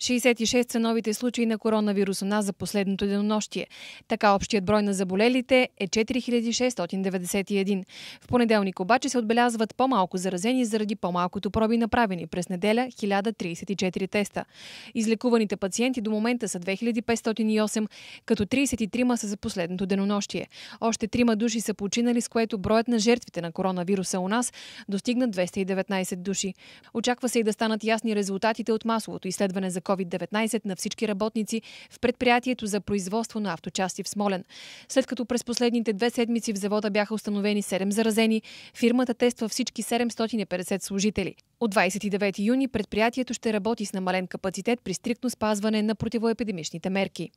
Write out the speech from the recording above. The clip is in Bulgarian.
66 са новите случаи на коронавирус у нас за последното денонощие. Така общият брой на заболелите е 4691. В понеделник обаче се отбелязват по-малко заразени заради по-малкото проби направени през неделя 1034 теста. Излекуваните пациенти до момента са 2508, като 33 са за последното денонощие. Още 3 души са починали, с което броят на жертвите на коронавируса у нас достигна 219 души. Очаква се и да станат ясни резултатите от масовото изследване за COVID-19 на всички работници в предприятието за производство на авточасти в Смолен. След като през последните две седмици в завода бяха установени 7 заразени, фирмата тества всички 750 служители. От 29 юни предприятието ще работи с намален капацитет при стриктно спазване на противоепидемичните мерки.